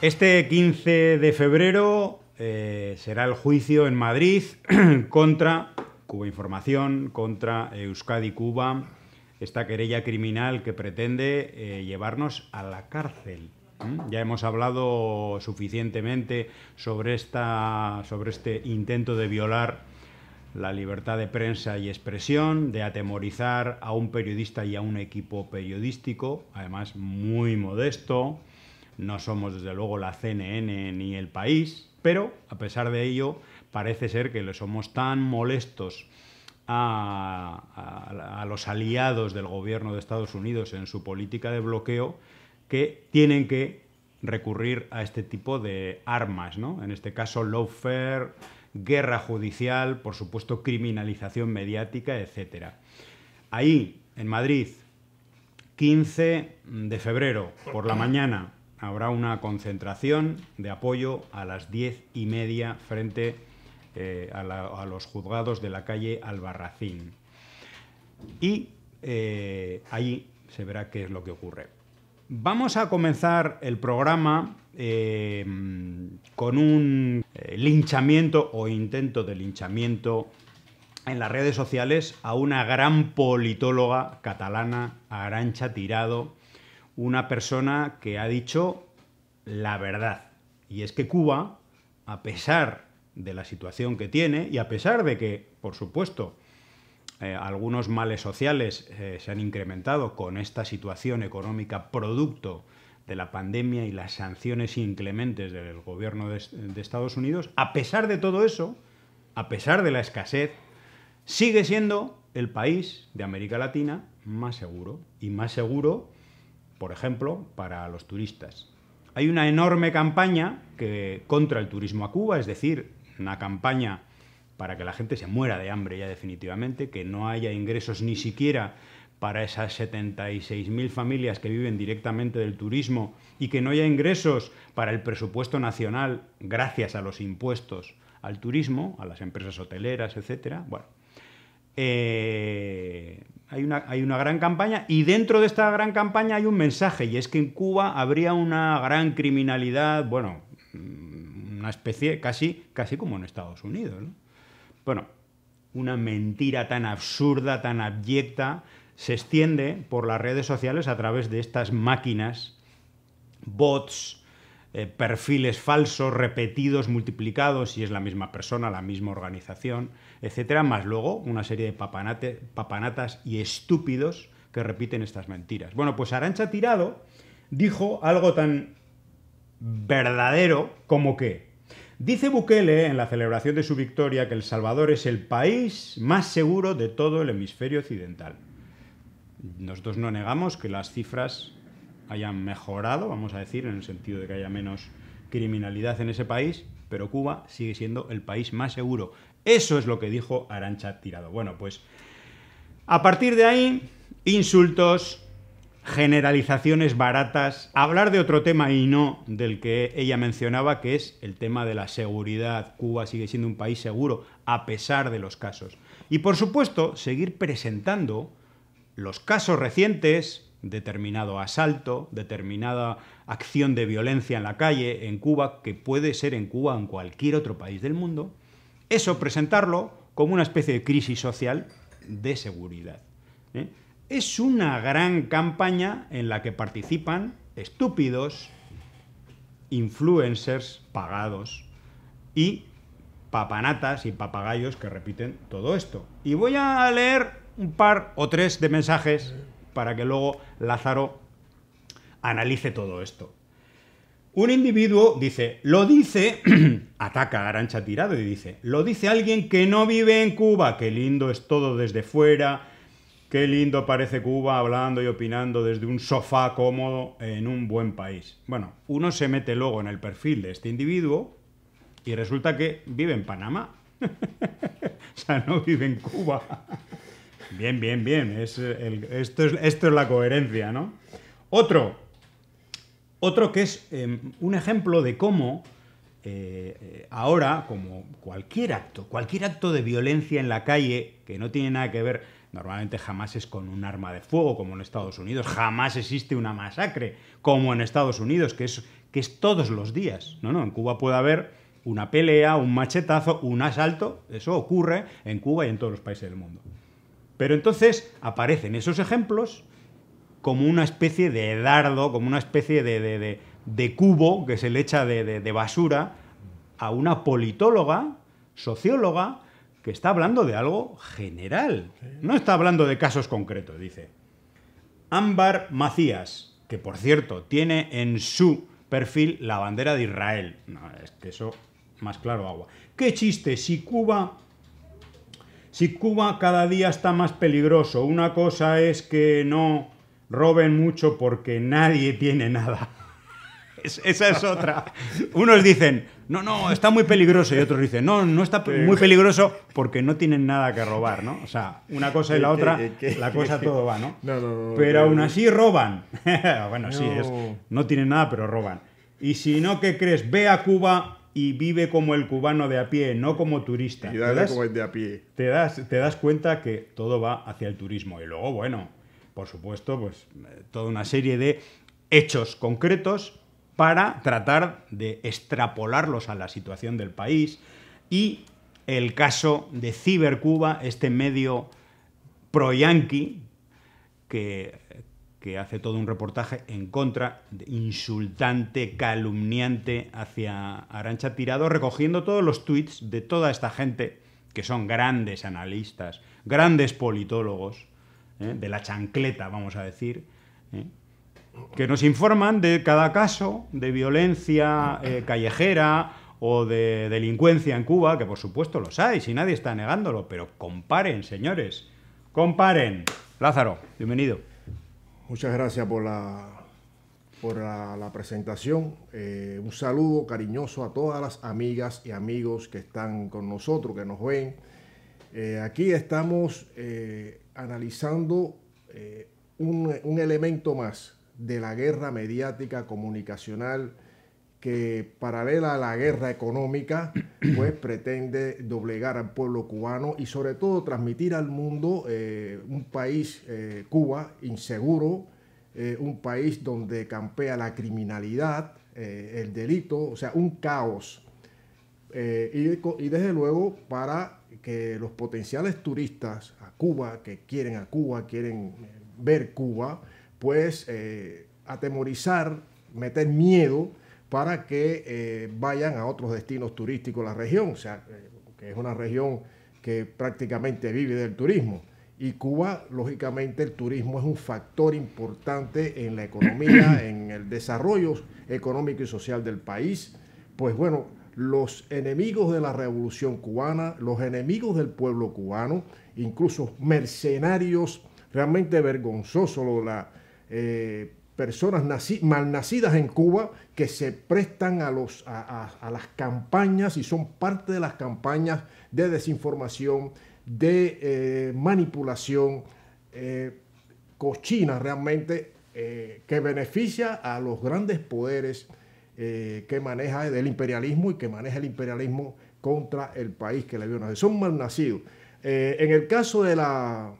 Este 15 de febrero eh, será el juicio en Madrid contra Cuba Información, contra Euskadi Cuba, esta querella criminal que pretende eh, llevarnos a la cárcel. ¿Mm? Ya hemos hablado suficientemente sobre, sobre este intento de violar la libertad de prensa y expresión, de atemorizar a un periodista y a un equipo periodístico, además muy modesto, no somos desde luego la CNN ni el país, pero a pesar de ello parece ser que le somos tan molestos a, los aliados del gobierno de Estados Unidos en su política de bloqueo que tienen que recurrir a este tipo de armas, En este caso, lawfare, guerra judicial, por supuesto, criminalización mediática, etc. Ahí, en Madrid, 15 de febrero, por la mañana, habrá una concentración de apoyo a las diez y media frente eh, a, los juzgados de la calle Albarracín. Y eh, ahí se verá qué es lo que ocurre. Vamos a comenzar el programa eh, con un linchamiento o intento de linchamiento en las redes sociales a una gran politóloga catalana, Arancha Tirado, una persona que ha dicho la verdad. Y es que Cuba, a pesar de la situación que tiene y a pesar de que, por supuesto, eh, algunos males sociales eh, se han incrementado con esta situación económica producto de la pandemia y las sanciones inclementes del gobierno de Estados Unidos, a pesar de todo eso, a pesar de la escasez, sigue siendo el país de América Latina más seguro y más seguro por ejemplo, para los turistas. Hay una enorme campaña que, contra el turismo a Cuba, es decir, una campaña para que la gente se muera de hambre ya definitivamente, que no haya ingresos ni siquiera para esas 76.000 familias que viven directamente del turismo y que no haya ingresos para el presupuesto nacional gracias a los impuestos al turismo, a las empresas hoteleras, etc. Bueno, eh, hay una, gran campaña y dentro de esta gran campaña hay un mensaje y es que en Cuba habría una gran criminalidad, bueno, mm, una especie casi, casi como en Estados Unidos. Bueno, una mentira tan absurda, tan abyecta, se extiende por las redes sociales a través de estas máquinas, bots, eh, perfiles falsos, repetidos, multiplicados, si es la misma persona, la misma organización etcétera, más luego una serie de papanatas y estúpidos que repiten estas mentiras. Bueno, pues Arancha Tirado dijo algo tan verdadero como que dice Bukele en la celebración de su victoria que El Salvador es el país más seguro de todo el hemisferio occidental. Nosotros no negamos que las cifras hayan mejorado, vamos a decir, en el sentido de que haya menos criminalidad en ese país, pero Cuba sigue siendo el país más seguro. Eso es lo que dijo Arancha Tirado. Bueno, pues a partir de ahí, insultos, generalizaciones baratas, hablar de otro tema y no del que ella mencionaba, que es el tema de la seguridad. Cuba sigue siendo un país seguro a pesar de los casos. Y por supuesto, seguir presentando los casos recientes, determinado asalto, determinada acción de violencia en la calle en Cuba, que puede ser en Cuba o en cualquier otro país del mundo, eso presentarlo como una especie de crisis social de seguridad. ¿eh? Es una gran campaña en la que participan estúpidos, influencers pagados y papanatas y papagayos que repiten todo esto. Y voy a leer un par o tres de mensajes para que luego Lázaro analice todo esto. Un individuo dice, lo dice, ataca a Arancha Tirado y dice, lo dice alguien que no vive en Cuba, qué lindo es todo desde fuera, qué lindo parece Cuba hablando y opinando desde un sofá cómodo en un buen país. Bueno, uno se mete luego en el perfil de este individuo y resulta que vive en Panamá, o sea, no vive en Cuba. bien, bien, bien, es esto, es, esto es la coherencia, ¿no? Otro, otro que es eh, un ejemplo de cómo eh, eh, ahora, como cualquier acto, cualquier acto de violencia en la calle, que no tiene nada que ver, normalmente jamás es con un arma de fuego como en Estados Unidos, jamás existe una masacre como en Estados Unidos, que es, que es todos los días. No, no, en Cuba puede haber una pelea, un machetazo, un asalto, eso ocurre en Cuba y en todos los países del mundo. Pero entonces aparecen esos ejemplos como una especie de dardo, como una especie de, de, cubo que se le echa de basura a una politóloga, socióloga, que está hablando de algo general. No está hablando de casos concretos, dice. Ámbar Macías, que por cierto tiene en su perfil la bandera de Israel. No, es que eso más claro agua. ¿Qué chiste si Cuba si Cuba cada día está más peligroso? Una cosa es que no roben mucho porque nadie tiene nada. esa es otra. Unos dicen, no, no, está muy peligroso. Y otros dicen, no, no está muy peligroso porque no tienen nada que robar, ¿no? O sea, una cosa y la otra, la cosa todo va, ¿no? pero aún así roban. bueno, sí, es, no tienen nada, pero roban. Y si no, ¿qué crees? Ve a Cuba y vive como el cubano de a pie, no como turista. Y como el de a pie. te das cuenta que todo va hacia el turismo. Y luego, bueno, por supuesto, pues eh, toda una serie de hechos concretos para tratar de extrapolarlos a la situación del país y el caso de Cibercuba, este medio pro-yanqui que, que, hace todo un reportaje en contra, insultante, calumniante hacia Arancha Tirado, recogiendo todos los tweets de toda esta gente que son grandes analistas, grandes politólogos, ¿eh? de la chancleta, vamos a decir, ¿eh? que nos informan de cada caso de violencia eh, callejera o de delincuencia en Cuba, que por supuesto los hay, si nadie está negándolo, pero comparen, señores, comparen. Lázaro, bienvenido. Muchas gracias por la, por la, presentación. un saludo cariñoso a todas las amigas y amigos que están con nosotros, que nos ven. aquí estamos analizando eh, un, elemento más de la guerra mediática comunicacional que paralela a la guerra económica, pues pretende doblegar al pueblo cubano y sobre todo transmitir al mundo eh, un país, eh, Cuba, inseguro, un país donde campea la criminalidad, el delito, o sea, un caos. y desde luego para que los potenciales turistas a Cuba, que quieren a Cuba, quieren eh, ver Cuba, pues eh, atemorizar, meter miedo para que eh, vayan a otros destinos turísticos de la región, o sea, que es una región que prácticamente vive del turismo. Y Cuba, lógicamente, el turismo es un factor importante en la economía, en el desarrollo económico y social del país. Pues bueno, los enemigos de la revolución cubana, los enemigos del pueblo cubano, incluso mercenarios, realmente vergonzosos, las eh, personas malnacidas en Cuba que se prestan a, las campañas y son parte de las campañas de desinformación, de eh, manipulación eh, cochina realmente, que beneficia a los grandes poderes eh, que maneja el imperialismo y que maneja el imperialismo contra el país que le vio nacer. Son malnacidos. Eh, en el caso de la,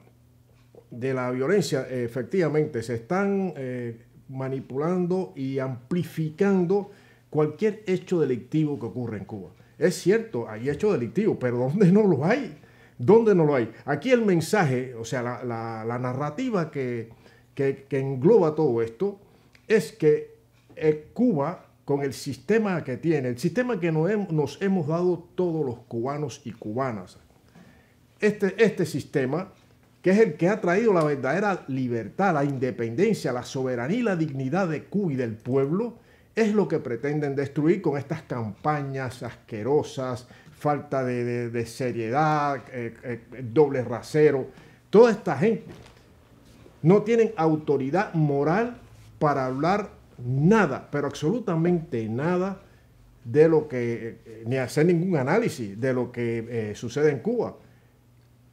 de la violencia, efectivamente, se están eh, manipulando y amplificando cualquier hecho delictivo que ocurre en Cuba. Es cierto, hay hechos delictivos, pero ¿dónde no los hay? ¿Dónde no lo hay? Aquí el mensaje, o sea, la, narrativa que engloba todo esto es que Cuba con el sistema que tiene, el sistema que nos hemos dado todos los cubanos y cubanas. Este, este sistema que es el que ha traído la verdadera libertad, la independencia, la soberanía y la dignidad de Cuba y del pueblo, es lo que pretenden destruir con estas campañas asquerosas, falta de, seriedad, eh, eh, doble rasero. Toda esta gente no tienen autoridad moral para hablar nada, pero absolutamente nada de lo que, eh, ni hacer ningún análisis de lo que eh, sucede en Cuba.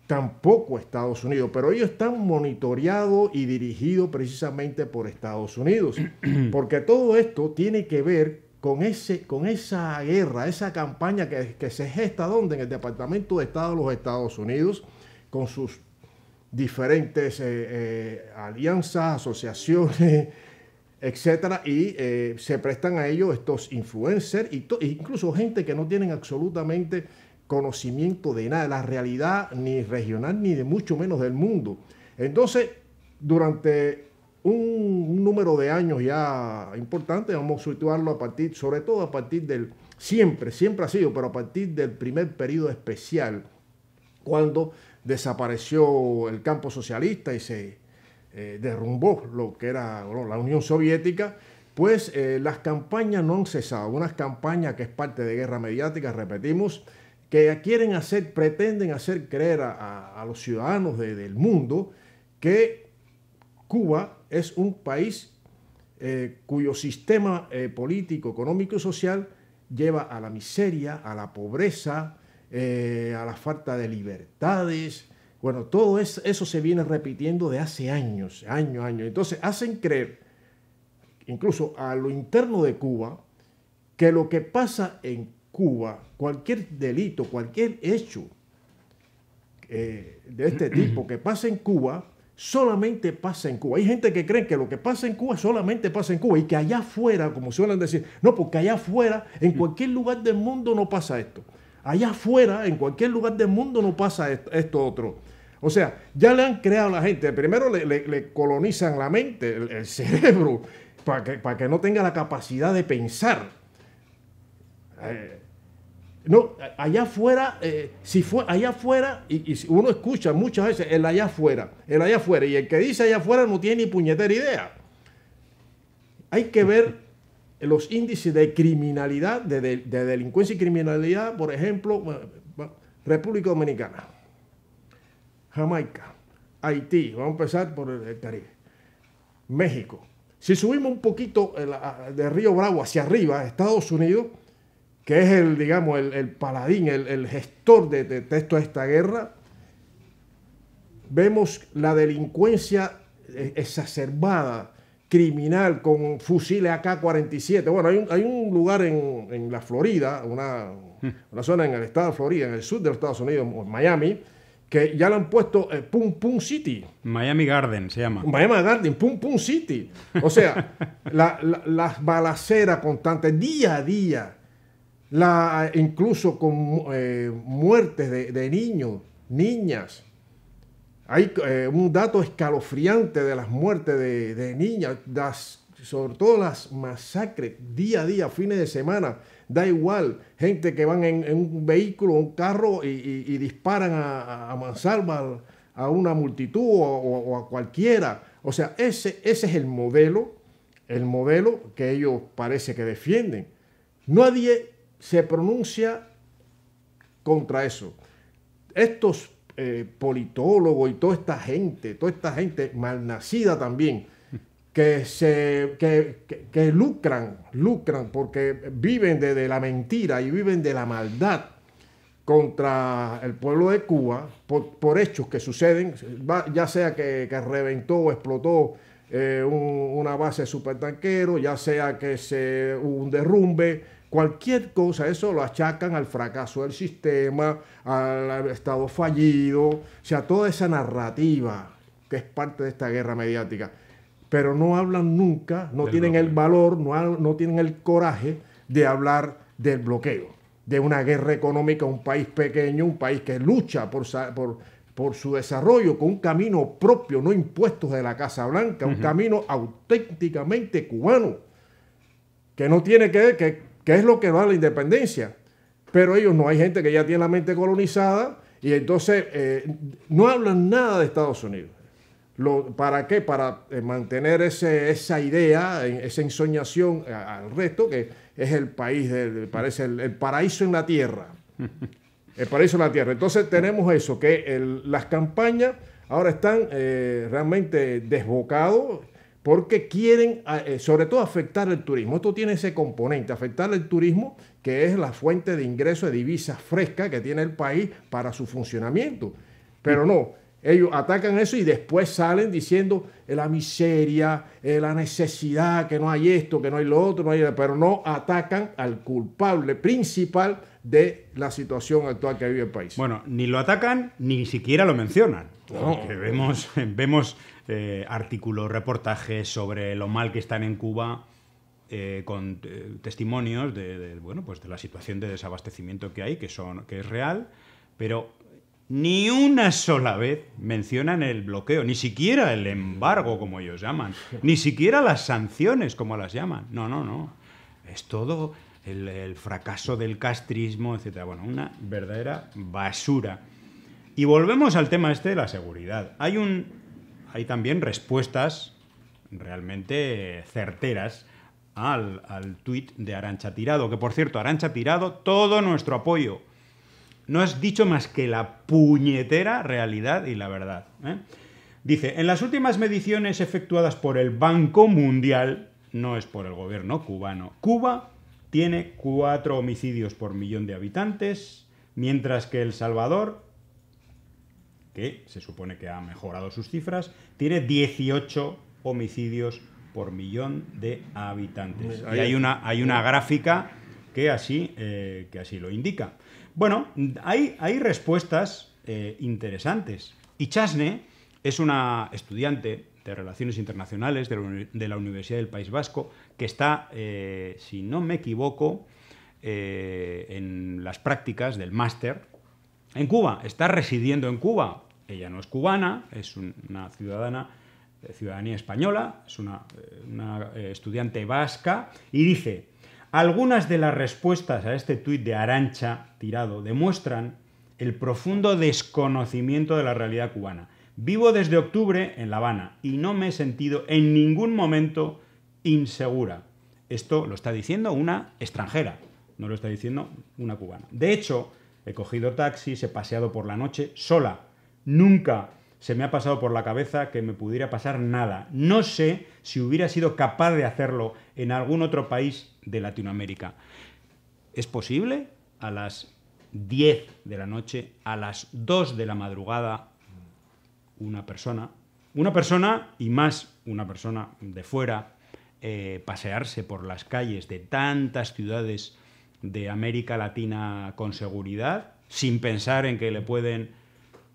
Tampoco Estados Unidos, pero ellos están monitoreados y dirigidos precisamente por Estados Unidos, porque todo esto tiene que ver con, ese, con esa guerra, esa campaña que, que se gesta donde en el Departamento de Estado de los Estados Unidos, con sus diferentes eh, alianzas, asociaciones, etcétera, y eh, se prestan a ellos estos influencers y e incluso gente que no tienen absolutamente conocimiento de nada, de la realidad ni regional ni de mucho menos del mundo. Entonces, durante un, un número de años ya importante, vamos a situarlo a partir, sobre todo a partir del, siempre, siempre ha sido, pero a partir del primer periodo especial, cuando desapareció el campo socialista y se eh, derrumbó lo que era la Unión Soviética, pues eh, las campañas no han cesado. Unas campañas que es parte de guerra mediática, repetimos, que quieren hacer, pretenden hacer creer a, los ciudadanos del mundo que Cuba es un país eh, cuyo sistema político, económico y social lleva a la miseria, a la pobreza, a la falta de libertades, bueno, todo eso se viene repitiendo de hace años, años, años. Entonces hacen creer, incluso a lo interno de Cuba, que lo que pasa en Cuba, cualquier delito, cualquier hecho eh, de este tipo que pasa en Cuba, solamente pasa en Cuba. Hay gente que cree que lo que pasa en Cuba solamente pasa en Cuba y que allá afuera, como suelen decir, no, porque allá afuera, en mm. cualquier lugar del mundo no pasa esto. Allá afuera, en cualquier lugar del mundo no pasa esto otro. O sea, ya le han creado a la gente, primero le, colonizan la mente, el, cerebro, para que, para que, no tenga la capacidad de pensar. Eh, no, allá afuera, eh, si fue allá afuera, y, uno escucha muchas veces el allá afuera, el allá afuera, y el que dice allá afuera no tiene ni puñetera idea. Hay que ver los índices de criminalidad, de delincuencia y criminalidad, por ejemplo, República Dominicana. Jamaica, Haití, vamos a empezar por el Caribe, México. Si subimos un poquito de Río Bravo hacia arriba, Estados Unidos, que es el, digamos, el, paladín, el, gestor de, texto de, esta guerra, vemos la delincuencia eh, exacerbada, criminal, con fusiles AK-47. Bueno, hay un, lugar en, la Florida, una, hmm. una zona en el estado de Florida, en el sur de los Estados Unidos, Miami, que ya lo han puesto eh, Pum Pum City. Miami Garden se llama. Miami Garden, Pum Pum City. O sea, las balaceras constantes, día a día, la, incluso con eh, muertes de, niños, niñas. Hay eh, un dato escalofriante de las muertes de, niñas, sobre todo las masacres día a día, fines de semana da igual, gente que van en, un vehículo, un carro y, disparan a, a mansalva a una multitud o, a cualquiera. O sea, ese, ese es el modelo, el modelo que ellos parece que defienden. Nadie se pronuncia contra eso. Estos eh, politólogos y toda esta gente, toda esta gente malnacida también, que, se, lucran, lucran porque viven de, la mentira y viven de la maldad contra el pueblo de Cuba por, hechos que suceden, ya sea que, reventó o explotó eh, una base de supertanquero, ya sea que se hubo un derrumbe, cualquier cosa, eso lo achacan al fracaso del sistema, al Estado fallido, o sea, toda esa narrativa que es parte de esta guerra mediática pero no hablan nunca, no tienen el valor, no, no tienen el coraje de hablar del bloqueo, de una guerra económica, un país pequeño, un país que lucha por, su desarrollo con un camino propio, no impuestos de la Casa Blanca, un camino auténticamente cubano, que no tiene que ver, que, es lo que va a la independencia. Pero ellos no, hay gente que ya tiene la mente colonizada y entonces eh, no hablan nada de Estados Unidos. ¿Para qué? Para eh, mantener esa idea, esa ensoñación eh, al resto, que es el país, parece el, paraíso en la tierra. El paraíso en la tierra. Entonces tenemos eso, que las campañas ahora están eh, realmente desbocados porque quieren sobre todo afectar el turismo. Esto tiene ese componente, afectar el turismo, que es la fuente de ingreso de divisas fresca que tiene el país para su funcionamiento. Pero no, ellos atacan eso y después salen diciendo la miseria, la necesidad, que no hay esto, que no hay lo otro, pero no atacan al culpable principal de la situación actual que vive el país. Bueno, ni lo atacan ni siquiera lo mencionan. vemos, vemos eh, artículos, reportajes sobre lo mal que están en Cuba. Eh, con eh, testimonios de, bueno, pues de la situación de desabastecimiento que hay, que, son, que es real, pero ni una sola vez mencionan el bloqueo, ni siquiera el embargo, como ellos llaman, ni siquiera las sanciones, como las llaman. No, no, no. Es todo el, fracaso del castrismo, etc. Bueno, una verdadera basura. Y volvemos al tema este de la seguridad. Hay, un, hay también respuestas realmente certeras al, al tuit de Arancha Tirado, que por cierto, Arancha Tirado, todo nuestro apoyo no has dicho más que la puñetera realidad y la verdad. ¿eh? Dice, en las últimas mediciones efectuadas por el Banco Mundial, no es por el gobierno cubano, Cuba tiene cuatro homicidios por millón de habitantes, mientras que El Salvador, que se supone que ha mejorado sus cifras, tiene 18 homicidios por millón de habitantes. Y hay una, hay una gráfica que así eh, lo indica. Bueno, hay, respuestas eh, interesantes. Y Chasne es una estudiante de Relaciones Internacionales de la, Universidad del País Vasco que está, eh, si no me equivoco, eh, en las prácticas del máster en Cuba. Está residiendo en Cuba. Ella no es cubana, es una ciudadana de ciudadanía española, es una estudiante vasca y dice, algunas de las respuestas a este tuit de Arancha tirado demuestran el profundo desconocimiento de la realidad cubana. Vivo desde octubre en La Habana y no me he sentido en ningún momento insegura. Esto lo está diciendo una extranjera, no lo está diciendo una cubana. De hecho, he cogido taxis, he paseado por la noche sola. Nunca se me ha pasado por la cabeza que me pudiera pasar nada. No sé si hubiera sido capaz de hacerlo en algún otro país de Latinoamérica. ¿Es posible? A las 10 de la noche, a las 2 de la madrugada, una persona, una persona y más una persona de fuera, eh, pasearse por las calles de tantas ciudades de América Latina con seguridad, sin pensar en que le pueden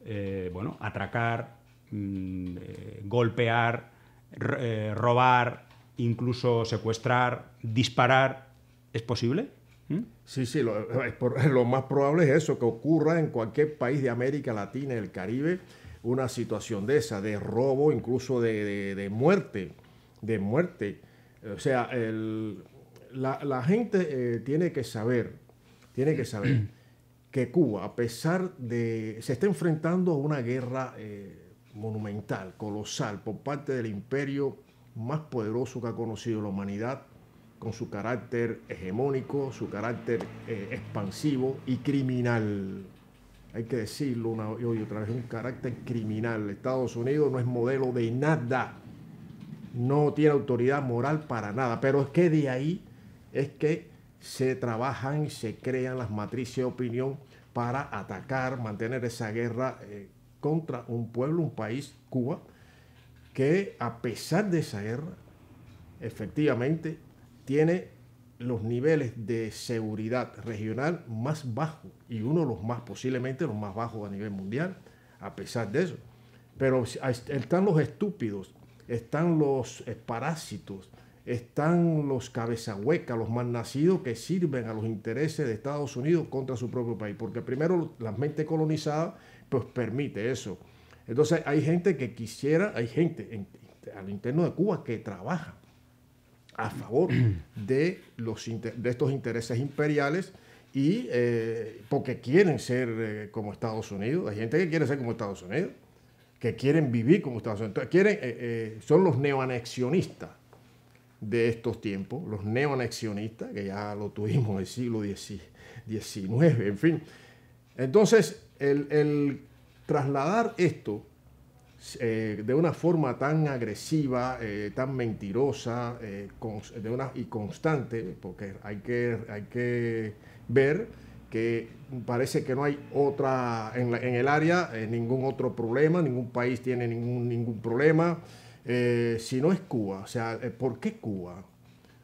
eh, bueno, atracar, mm, eh, golpear, eh, robar, incluso secuestrar, disparar, ¿es posible? ¿Mm? Sí, sí, lo, más probable es eso, que ocurra en cualquier país de América Latina el Caribe una situación de esa, de robo, incluso de, muerte, de muerte. O sea, la, la, gente tiene que saber, tiene que saber que Cuba, a pesar de, se está enfrentando a una guerra eh, monumental, colosal, por parte del imperio más poderoso que ha conocido la humanidad, con su carácter hegemónico, su carácter eh, expansivo y criminal. Hay que decirlo una y otra vez, un carácter criminal. Estados Unidos no es modelo de nada, no tiene autoridad moral para nada, pero es que de ahí es que se trabajan y se crean las matrices de opinión para atacar, mantener esa guerra eh, contra un pueblo, un país, Cuba, que a pesar de esa guerra, efectivamente, tiene los niveles de seguridad regional más bajos y uno de los más, posiblemente los más bajos a nivel mundial, a pesar de eso. Pero están los estúpidos, están los eh, parásitos, están los cabezahuecas, los malnacidos que sirven a los intereses de Estados Unidos contra su propio país, porque primero la mente colonizada pues permite eso. Entonces hay gente que quisiera, hay gente al interno de Cuba que trabaja a favor de, los, de estos intereses imperiales y eh, porque quieren ser eh, como Estados Unidos, hay gente que quiere ser como Estados Unidos, que quieren vivir como Estados Unidos, Entonces, quieren, eh, son los neoanexionistas de estos tiempos, los neoanexionistas que ya lo tuvimos en el siglo XIX, en fin. Entonces, el, trasladar esto eh, de una forma tan agresiva, eh, tan mentirosa eh, y constante, porque hay que, hay que ver que parece que no hay otra en, el área, ningún otro problema, ningún país tiene ningún, ningún problema. Eh, si no es Cuba? O sea, eh, ¿por qué Cuba?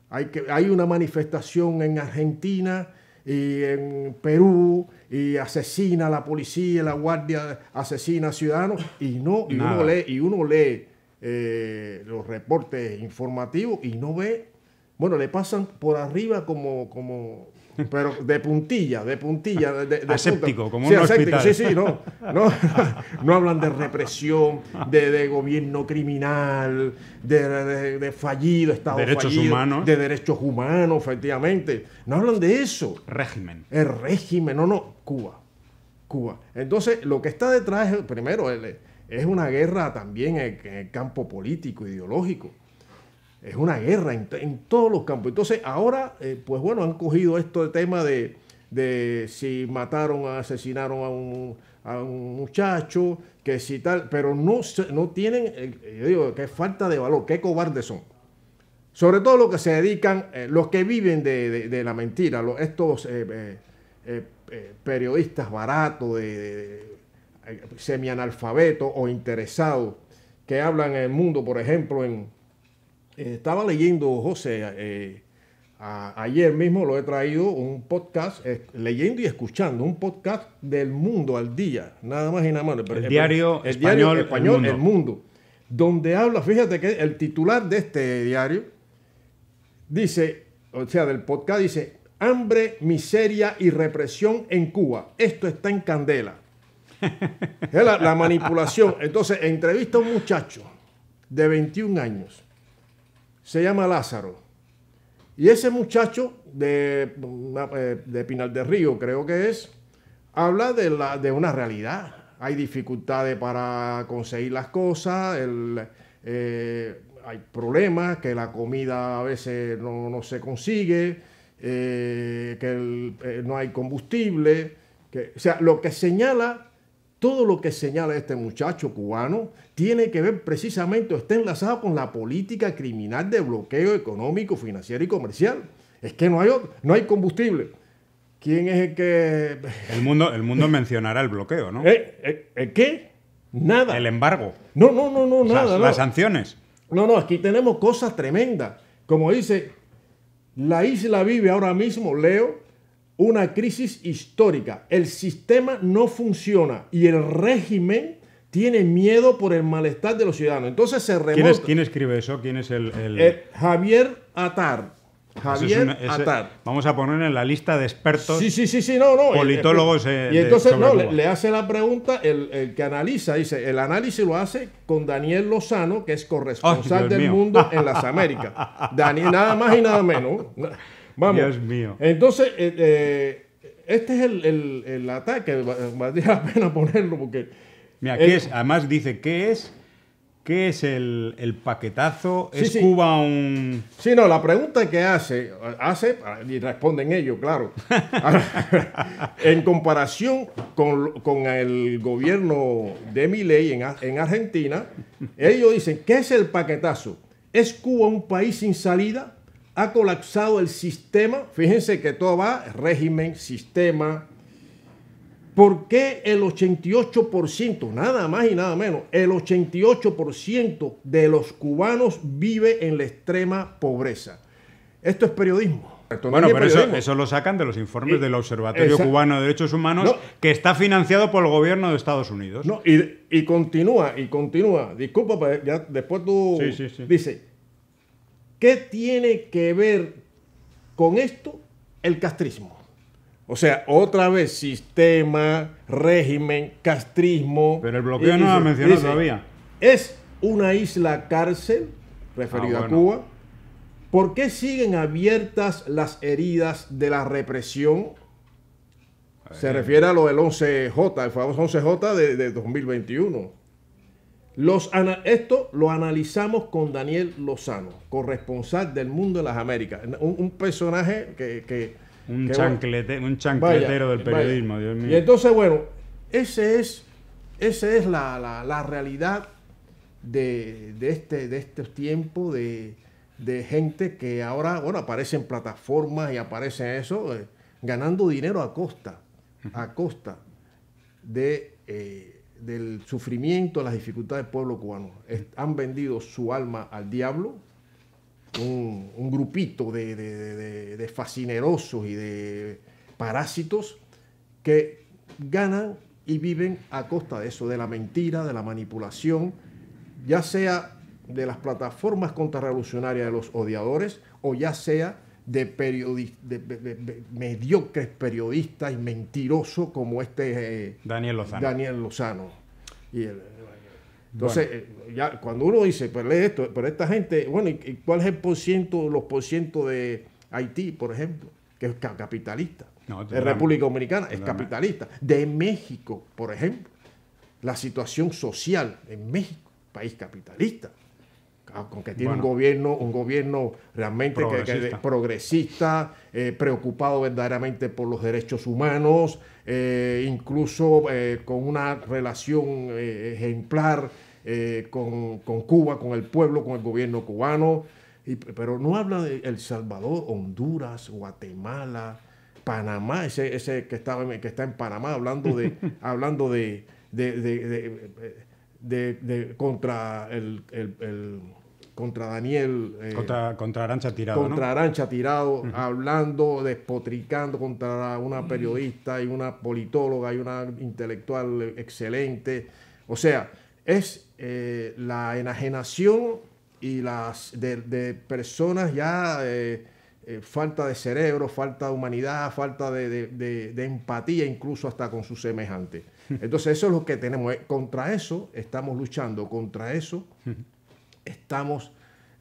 Hay, que, hay una manifestación en Argentina y en Perú y asesina a la policía, la guardia asesina a ciudadanos y no y uno lee y uno lee eh, los reportes informativos y no ve bueno le pasan por arriba como como pero de puntilla, de puntilla. De, de como Sí, sí, no, no, hablan de represión, de, gobierno criminal, de, fallido, Estado derechos humanos. de derechos humanos, efectivamente. No hablan de eso. Régimen. El régimen, no, no, Cuba. Cuba. Entonces, lo que está detrás, primero, es una guerra también en el campo político, ideológico es una guerra en, todos los campos. Entonces ahora, eh, pues bueno, han cogido esto de tema de, si mataron, asesinaron a un, a un muchacho, que si tal, pero no, no tienen, eh, yo digo, que falta de valor, qué cobardes son. Sobre todo los que se dedican, eh, los que viven de, la mentira, estos periodistas baratos, de, semianalfabetos o interesados, que hablan en el mundo, por ejemplo, en, eh, estaba leyendo, José, eh, ayer mismo lo he traído, un podcast, leyendo y escuchando, un podcast del mundo al día, nada más y nada menos. El, diario español, el mundo. donde habla, fíjate que el titular de este diario dice, o sea, del podcast dice, hambre, miseria y represión en Cuba. Esto está en candela. es la, la manipulación. Entonces, entrevista a un muchacho de 21 años se llama Lázaro. Y ese muchacho de, eh, de Pinal de Río, creo que es, habla de, una realidad. Hay dificultades para conseguir las cosas, eh, hay problemas, que la comida a veces no, se consigue, eh, que no hay combustible. Que, o sea, lo que señala todo lo que señala este muchacho cubano tiene que ver precisamente o está enlazado con la política criminal de bloqueo económico, financiero y comercial. Es que no hay, no hay combustible. ¿Quién es el que...? El mundo, el mundo mencionará el bloqueo, ¿no? Eh, eh, ¿El, qué? Nada. El embargo. No, no, no, no, nada. Las sanciones. No, no, aquí tenemos cosas tremendas. Como dice, la isla vive ahora mismo, leo, una crisis histórica. El sistema no funciona y el régimen tiene miedo por el malestar de los ciudadanos. Entonces se remonta. ¿Quién, escribe eso? ¿Quién es el...? Eh, Javier Atar. Javier Atar. Vamos a poner en la lista de expertos. Sí, sí, sí, sí no, no. Eh, politólogos. Eh, y entonces no, le, hace la pregunta el, que analiza, dice, el análisis lo hace con Daniel Lozano, que es corresponsal del mundo en las Américas. Daniel, nada más y nada menos. Vamos. Dios mío. Entonces, eh, eh, este es el, el, ataque, la pena ponerlo porque... Mira, ¿qué es? Además dice, ¿qué es? ¿Qué es el, paquetazo? ¿Es Cuba un...? Sí, no, la pregunta que hace, hace, y responden ellos, claro, en comparación con, el gobierno de Miley en, en Argentina, ellos dicen, ¿qué es el paquetazo? ¿Es Cuba un país sin salida? ha colapsado el sistema. Fíjense que todo va, régimen, sistema. ¿Por qué el 88%, nada más y nada menos, el 88% de los cubanos vive en la extrema pobreza? Esto es periodismo. bueno, pero eso, lo sacan de los informes del Observatorio Cubano de Derechos Humanos, que está financiado por el gobierno de Estados Unidos. y, continúa, y continúa. Disculpa, ya después tú sí, dices, ¿Qué tiene que ver con esto el castrismo? O sea, otra vez sistema, régimen, castrismo. Pero el bloqueo no lo mencionado mencionado todavía. Es una isla cárcel, referida ah, a Cuba. ¿Por qué siguen abiertas las heridas de la represión? Se refiere a lo del 11J, el famoso 11J de, de 2021. Los esto lo analizamos con Daniel Lozano, corresponsal del mundo de las Américas. Un, personaje que... un, chancletero del periodismo, Dios mío. Y entonces, bueno, ese es, ese es la, realidad de, de, este, de este tiempo, de, gente que ahora, bueno, aparece en plataformas y aparece eso, eh, ganando dinero a costa, a costa de... Eh, del sufrimiento, las dificultades del pueblo cubano. han vendido su alma al diablo, un, grupito de, de, de, fascinerosos y de parásitos que ganan y viven a costa de eso, de la mentira, de la manipulación, ya sea de las plataformas contrarrevolucionarias de los odiadores o ya sea de, mediocres periodistas y mentirosos como este eh, Daniel Lozano. Daniel Lozano. entonces, eh, ya cuando uno dice, pues, lee esto, pero esta gente, bueno, ¿y cuál es el porciento los por de Haití, por ejemplo, que es capitalista? de República Dominicana es capitalista. De México, por ejemplo, la situación social en México, país capitalista que ah, tiene un gobierno, un gobierno realmente progresista, eh, preocupado verdaderamente por los derechos humanos, eh, incluso eh, con una relación ejemplar con, Cuba, con el pueblo, con el gobierno cubano, pero no habla de El Salvador, Honduras, Guatemala, Panamá, ese, que, estaba, que está en Panamá hablando de, hablando de, de, contra el contra Daniel. Eh, contra, contra Arancha Tirado. Contra Arancha Tirado, hablando, despotricando contra una periodista y una politóloga y una intelectual excelente. O sea, es eh, la enajenación y las de, personas ya eh, falta de cerebro, falta de humanidad, falta de, de empatía incluso hasta con sus semejantes. Entonces eso es lo que tenemos. Contra eso estamos luchando, contra eso estamos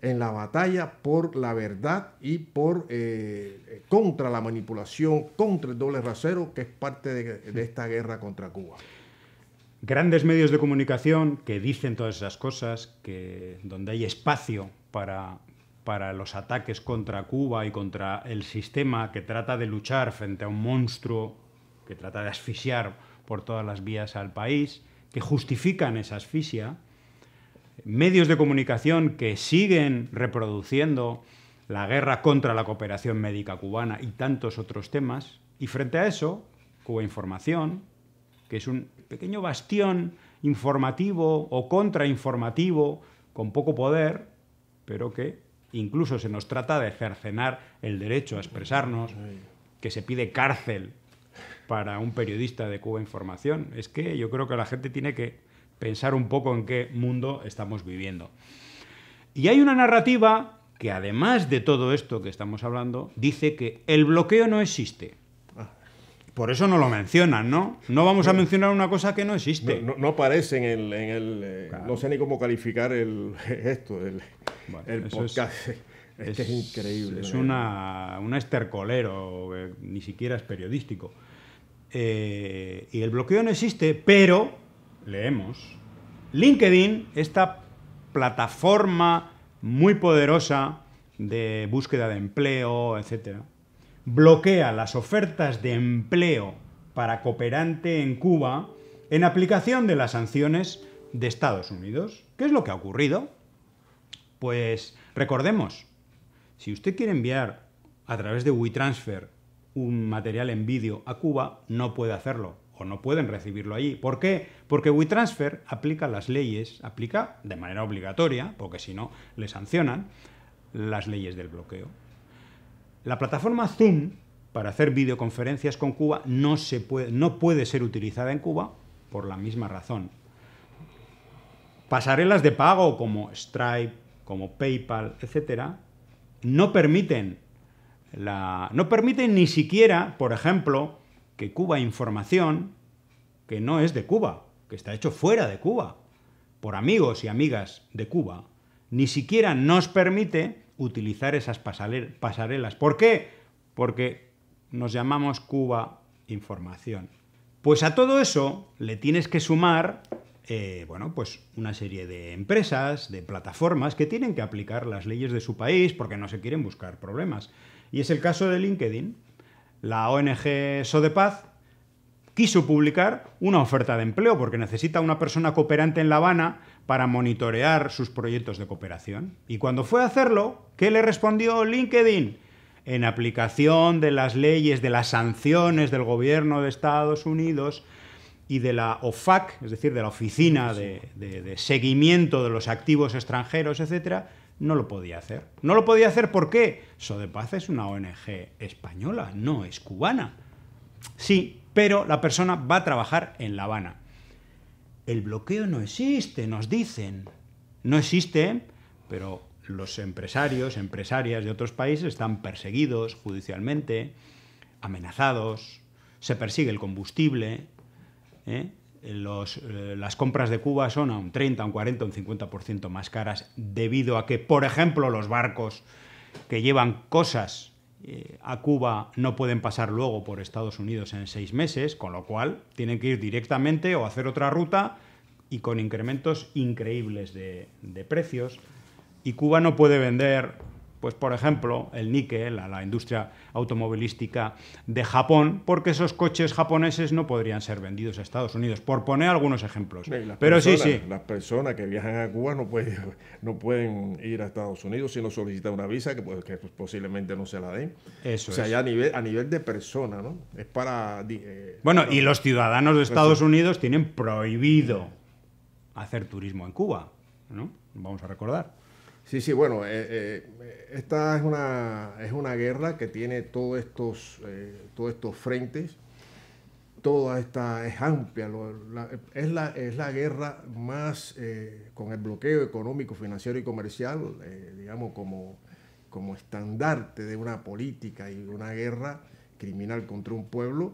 en la batalla por la verdad y por eh, eh, contra la manipulación, contra el doble rasero, que es parte de, esta guerra contra Cuba. Grandes medios de comunicación que dicen todas esas cosas, que donde hay espacio para, para los ataques contra Cuba y contra el sistema que trata de luchar frente a un monstruo, que trata de asfixiar por todas las vías al país, que justifican esa asfixia, medios de comunicación que siguen reproduciendo la guerra contra la cooperación médica cubana y tantos otros temas. Y frente a eso, Cuba Información, que es un pequeño bastión informativo o contrainformativo con poco poder, pero que incluso se nos trata de cercenar el derecho a expresarnos, que se pide cárcel para un periodista de Cuba Información. Es que yo creo que la gente tiene que pensar un poco en qué mundo estamos viviendo. Y hay una narrativa que además de todo esto que estamos hablando, dice que el bloqueo no existe. Por eso no lo mencionan, ¿no? No vamos a mencionar una cosa que no existe. No, no, aparece en el... Eh, no sé ni cómo calificar el, esto, el, podcast. Es... increíble. Es una, un estercolero, eh, ni siquiera es periodístico. Eh, y el bloqueo no existe, pero leemos, LinkedIn, esta plataforma muy poderosa de búsqueda de empleo, etc., bloquea las ofertas de empleo para cooperante en Cuba en aplicación de las sanciones de Estados Unidos. ¿Qué es lo que ha ocurrido? Pues recordemos, si usted quiere enviar a través de WeTransfer un material en vídeo a Cuba, no puede hacerlo o no pueden recibirlo allí. ¿Por qué? Porque WeTransfer aplica las leyes, aplica de manera obligatoria, porque si no le sancionan, las leyes del bloqueo. La plataforma Zoom para hacer videoconferencias con Cuba no, se puede, no puede ser utilizada en Cuba por la misma razón. Pasarelas de pago como Stripe, como PayPal, etcétera, no permiten la, no permiten ni siquiera, por ejemplo, que Cuba Información, que no es de Cuba, que está hecho fuera de Cuba, por amigos y amigas de Cuba, ni siquiera nos permite utilizar esas pasarelas. ¿Por qué? Porque nos llamamos Cuba Información. Pues a todo eso le tienes que sumar eh, bueno, pues una serie de empresas, de plataformas que tienen que aplicar las leyes de su país porque no se quieren buscar problemas. Y es el caso de LinkedIn la ONG Paz quiso publicar una oferta de empleo porque necesita una persona cooperante en La Habana para monitorear sus proyectos de cooperación. Y cuando fue a hacerlo, ¿qué le respondió LinkedIn? En aplicación de las leyes, de las sanciones del gobierno de Estados Unidos y de la OFAC, es decir, de la Oficina de, de Seguimiento de los Activos Extranjeros, etc., no lo podía hacer. No lo podía hacer porque Paz es una ONG española, no es cubana. Sí, pero la persona va a trabajar en La Habana. El bloqueo no existe, nos dicen. No existe, pero los empresarios, empresarias de otros países están perseguidos judicialmente, amenazados, se persigue el combustible. ¿eh? Eh, las compras de Cuba son a un 30, un 40, un 50% más caras debido a que, por ejemplo, los barcos que llevan cosas eh, a Cuba no pueden pasar luego por Estados Unidos en seis meses, con lo cual tienen que ir directamente o hacer otra ruta y con incrementos increíbles de precios. Y Cuba no puede vender pues, por ejemplo, el níquel la industria automovilística de Japón, porque esos coches japoneses no podrían ser vendidos a Estados Unidos, por poner algunos ejemplos. Pero sí, sí. Las personas que viajan a Cuba no, pueden ir a Estados Unidos si no solicitan una visa, que, pues, pues, posiblemente no se la den. Eso o sea, ya a nivel, a nivel de persona, ¿no? Es para... Eh, bueno, y los ciudadanos de Estados Unidos tienen prohibido hacer turismo en Cuba, ¿no? Vamos a recordar. Sí, sí, bueno, eh, eh, esta es una, es una guerra que tiene todos estos, eh, todos estos frentes, toda esta es amplia, es, la, guerra más con el bloqueo económico, financiero y comercial, digamos, como, estandarte de una política y una guerra criminal contra un pueblo.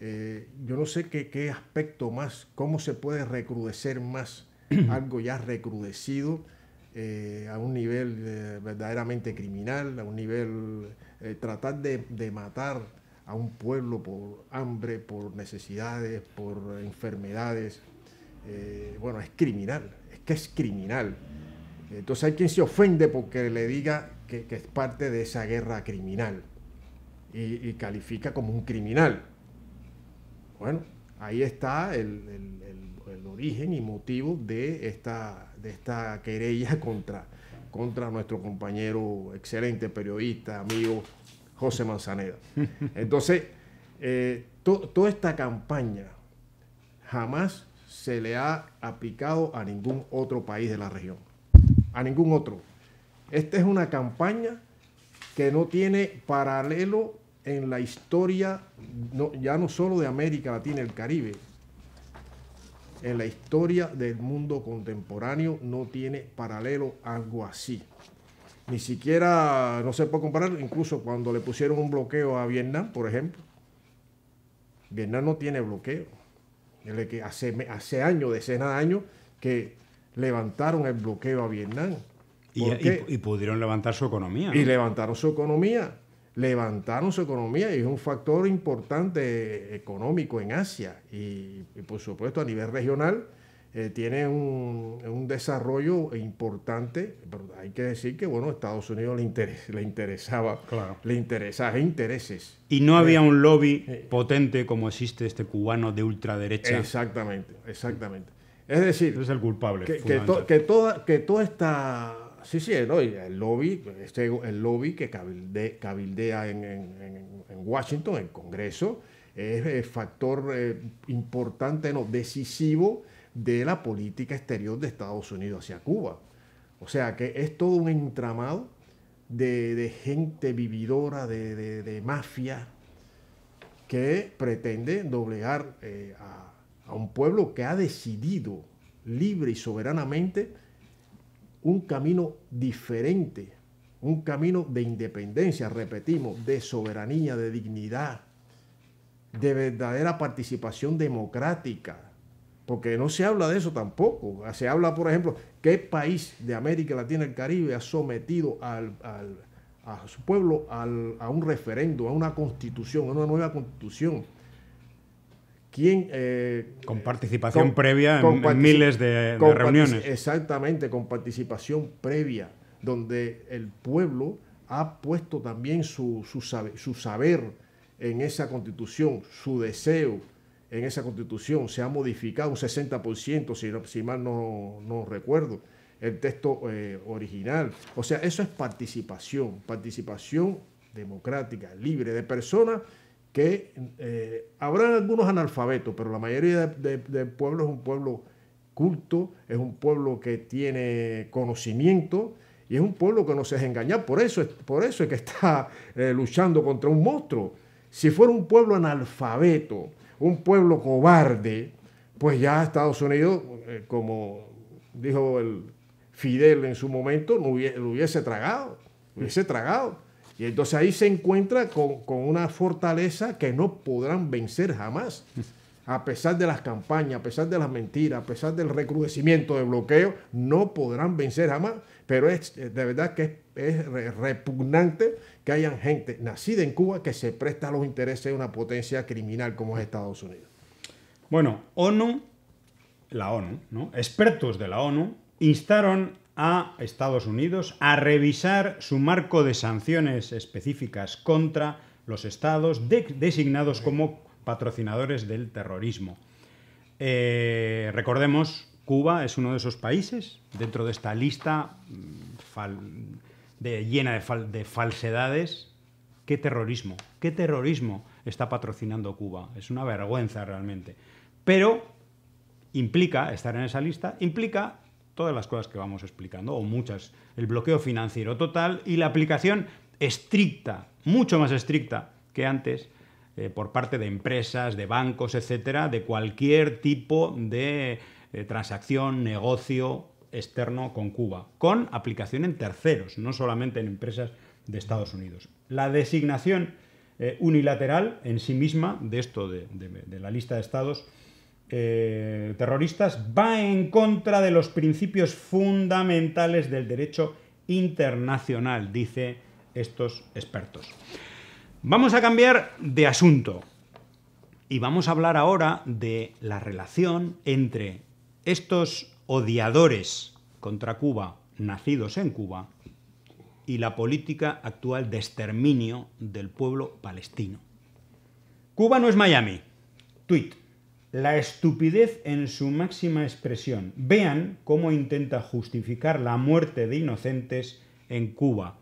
yo no sé qué aspecto más, cómo se puede recrudecer más algo ya recrudecido eh, a un nivel eh, verdaderamente criminal, a un nivel eh, tratar de, matar a un pueblo por hambre, por necesidades, por enfermedades. bueno, es criminal, es que es criminal. Entonces hay quien se ofende porque le diga que, es parte de esa guerra criminal y, califica como un criminal. Bueno, ahí está el origen y motivo de esta de esta querella contra, contra nuestro compañero, excelente periodista, amigo José Manzaneda. Entonces, eh, toda esta campaña jamás se le ha aplicado a ningún otro país de la región, a ningún otro. Esta es una campaña que no tiene paralelo en la historia, ya no solo de América Latina y el Caribe, en la historia del mundo contemporáneo no tiene paralelo algo así. Ni siquiera, no se puede comparar, incluso cuando le pusieron un bloqueo a Vietnam, por ejemplo. Vietnam no tiene bloqueo. que hace, años, decenas de años, que levantaron el bloqueo a Vietnam. Y, pudieron levantar su economía. Y levantaron su economía levantaron su economía y es un factor importante eh, económico en Asia y, por supuesto a nivel regional eh, tiene un, desarrollo importante, pero hay que decir que bueno, Estados Unidos le, le interesaba, claro. le interesaba intereses. Y no había eh, un lobby potente como existe este cubano de ultraderecha. Exactamente, exactamente. Es decir, es el culpable. que, toda, que toda esta Sí, sí, el, lobby, este, el lobby que cabildea en, en, Washington, en Congreso, es, factor eh, importante, no, decisivo de la política exterior de Estados Unidos hacia Cuba. O sea que es todo un entramado de, gente vividora, de, mafia, que pretende doblegar eh, a un pueblo que ha decidido libre y soberanamente un camino diferente, un camino de independencia, repetimos, de soberanía, de dignidad, de verdadera participación democrática, porque no se habla de eso tampoco. Se habla, por ejemplo, qué país de América Latina y el Caribe ha sometido a su pueblo a un referendo, a una constitución, a una nueva constitución eh, con participación previa en, miles de, reuniones. Exactamente, con participación previa, donde el pueblo ha puesto también su, su, saber, en esa constitución, su deseo en esa constitución. Se ha modificado un 60%, si, si mal no, recuerdo, el texto eh, original. O sea, eso es participación, participación democrática, libre, de personas que eh, habrá algunos analfabetos, pero la mayoría del pueblo es un pueblo culto, es un pueblo que tiene conocimiento y es un pueblo que no se deja engañar. Por eso, por eso es que está eh, luchando contra un monstruo. Si fuera un pueblo analfabeto, un pueblo cobarde, pues ya Estados Unidos, eh, como dijo el Fidel en su momento, lo hubiese tragado, lo hubiese tragado. Y entonces ahí se encuentra con, una fortaleza que no podrán vencer jamás, a pesar de las campañas, a pesar de las mentiras, a pesar del recrudecimiento de bloqueo, no podrán vencer jamás. Pero es de verdad que es, repugnante que haya gente nacida en Cuba que se presta a los intereses de una potencia criminal como es Estados Unidos. Bueno, ONU, la ONU, expertos de la ONU, instaron a Estados Unidos a revisar su marco de sanciones específicas contra los estados designados como patrocinadores del terrorismo. Eh, recordemos, Cuba es uno de esos países dentro de esta lista mm, de, llena de, de falsedades. ¿Qué terrorismo? ¿Qué terrorismo está patrocinando Cuba? Es una vergüenza realmente. Pero implica, estar en esa lista, implica todas las cosas que vamos explicando, o muchas, el bloqueo financiero total y la aplicación estricta, mucho más estricta que antes, eh, por parte de empresas, de bancos, etcétera, de cualquier tipo de eh, transacción, negocio externo con Cuba, con aplicación en terceros, no solamente en empresas de Estados Unidos. La designación eh, unilateral en sí misma de esto de la lista de estados eh, terroristas va en contra de los principios fundamentales del derecho internacional, dice estos expertos. Vamos a cambiar de asunto y vamos a hablar ahora de la relación entre estos odiadores contra Cuba, nacidos en Cuba, y la política actual de exterminio del pueblo palestino. Cuba no es Miami. Tweet la estupidez en su máxima expresión. Vean cómo intenta justificar la muerte de inocentes en Cuba.